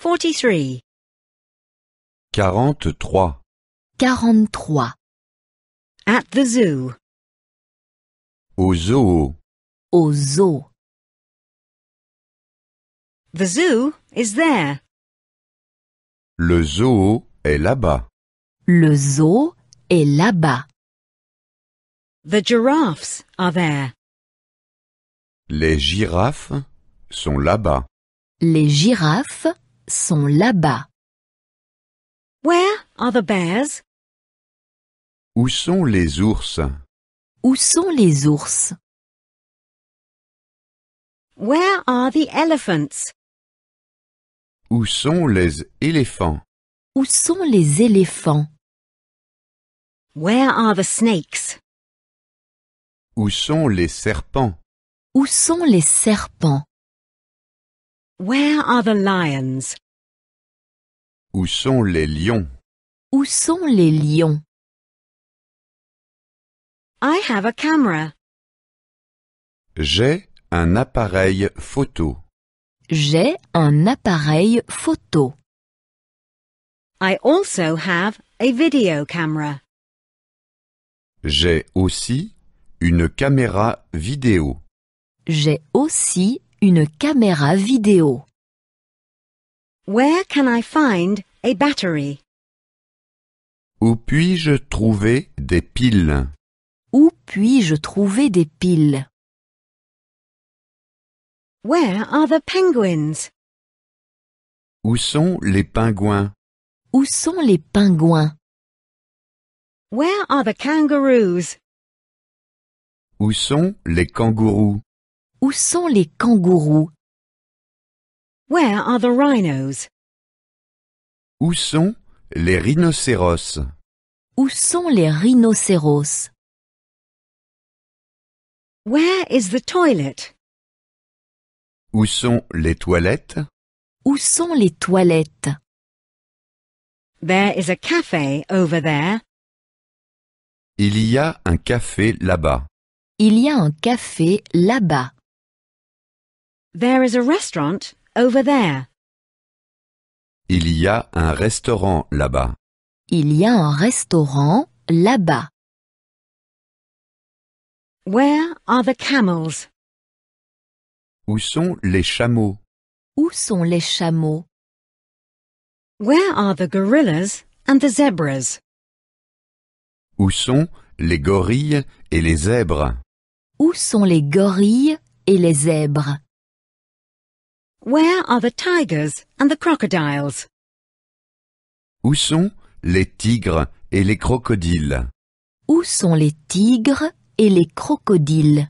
43 43 At the zoo Au zoo Au zoo The zoo is there Le zoo est là-bas Le zoo est là-bas The giraffes are there Les girafes sont là-bas Les girafes sont là-bas. Where are the bears? Où sont les ours? Où sont les ours? Where are the elephants? Où sont les éléphants? Où sont les éléphants? Where are the snakes? Où sont les serpents? Où sont les serpents? Where are the lions? Où sont les lions? Où sont les lions? I have a camera. J'ai un appareil photo. J'ai un appareil photo. I also have a video camera. J'ai aussi une caméra vidéo. J'ai aussi une caméra vidéo. Where can I find a battery? Où puis-je trouver des piles? Où puis-je trouver des piles? Where are the penguins? Où sont les pingouins? Où sont les pingouins? Where are the kangaroos? Où sont les kangourous? Où sont les kangourous? Where are the rhinos? Où sont les rhinocéros? Où sont les rhinocéros? Where is the toilet? Où sont les toilettes? Où sont les toilettes? There is a cafe over there. Il y a un café là-bas. Il y a un café là-bas. There is a restaurant over there. Il y a un restaurant là-bas. Il y a un restaurant là-bas. Where are the camels? Où sont les chameaux? Où sont les chameaux? Where are the gorillas and the zebras? Où sont les gorilles et les zèbres? Où sont les gorilles et les zèbres? Where are the tigers and the crocodiles? Où sont les tigres et les crocodiles? Où sont les tigres et les crocodiles?